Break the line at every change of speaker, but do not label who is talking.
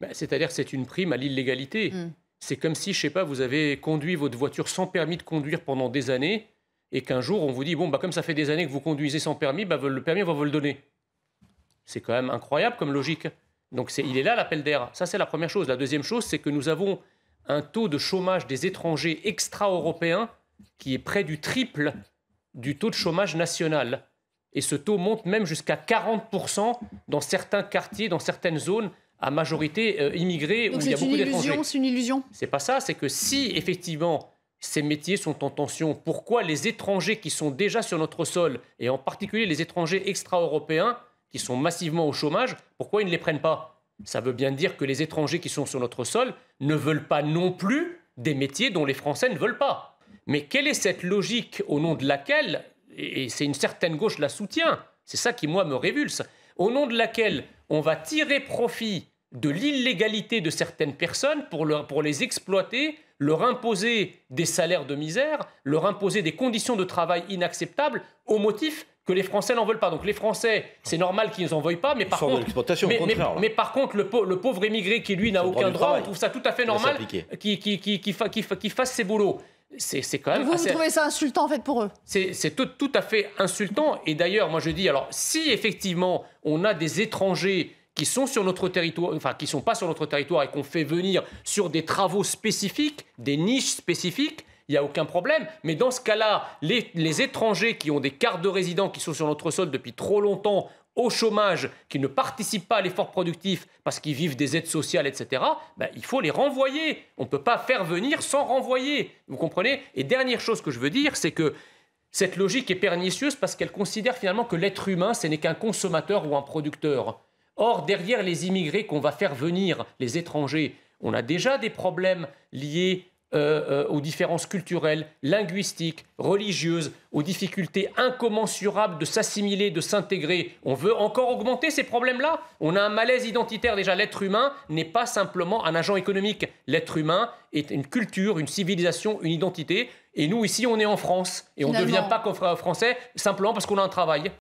Bah, c'est-à-dire c'est une prime à l'illégalité. Hmm. C'est comme si, je sais pas, vous avez conduit votre voiture sans permis de conduire pendant des années et qu'un jour on vous dit, bon, bah, comme ça fait des années que vous conduisez sans permis, bah, le permis, on va vous le donner. C'est quand même incroyable comme logique. Donc il est là l'appel d'air. Ça, c'est la première chose. La deuxième chose, c'est que nous avons un taux de chômage des étrangers extra-européens qui est près du triple du taux de chômage national. Et ce taux monte même jusqu'à 40% dans certains quartiers, dans certaines zones, à majorité immigrés, euh, immigrée où il y a beaucoup C'est une illusion. C'est pas ça. C'est que si effectivement ces métiers sont en tension, pourquoi les étrangers qui sont déjà sur notre sol et en particulier les étrangers extra-européens qui sont massivement au chômage, pourquoi ils ne les prennent pas Ça veut bien dire que les étrangers qui sont sur notre sol ne veulent pas non plus des métiers dont les Français ne veulent pas. Mais quelle est cette logique au nom de laquelle, et c'est une certaine gauche la soutient, c'est ça qui moi me révulse, au nom de laquelle on va tirer profit de l'illégalité de certaines personnes pour, leur, pour les exploiter, leur imposer des salaires de misère, leur imposer des conditions de travail inacceptables au motif que les Français n'en veulent pas. Donc les Français, c'est normal qu'ils n'en veuillent pas, mais par, contre, mais, mais, par contre, le, pauvre, émigré qui, lui, n'a aucun droit, on trouve ça tout à fait normal qu'il qui, qui, qui, fasse ses boulots. C'est quand même. Vous, vous, trouvez ça insultant en fait pour eux C'est tout, tout à fait insultant. Et d'ailleurs, moi je dis, alors si effectivement on a des étrangers qui sont sur notre territoire, enfin qui sont pas sur notre territoire et qu'on fait venir sur des travaux spécifiques, des niches spécifiques, il n'y a aucun problème. Mais dans ce cas-là, les, étrangers qui ont des cartes de résident qui sont sur notre sol depuis trop longtemps au chômage, qui ne participent pas à l'effort productif parce qu'ils vivent des aides sociales, etc., ben, il faut les renvoyer. On ne peut pas faire venir sans renvoyer. Vous comprenez Et dernière chose que je veux dire, c'est que cette logique est pernicieuse parce qu'elle considère finalement que l'être humain, ce n'est qu'un consommateur ou un producteur. Or, derrière les immigrés qu'on va faire venir, les étrangers, on a déjà des problèmes liés euh, euh, aux différences culturelles, linguistiques, religieuses, aux difficultés incommensurables de s'assimiler, de s'intégrer. On veut encore augmenter ces problèmes-là On a un malaise identitaire déjà. L'être humain n'est pas simplement un agent économique. L'être humain est une culture, une civilisation, une identité. Et nous, ici, on est en France. Et on ne devient pas euh, français simplement parce qu'on a un travail.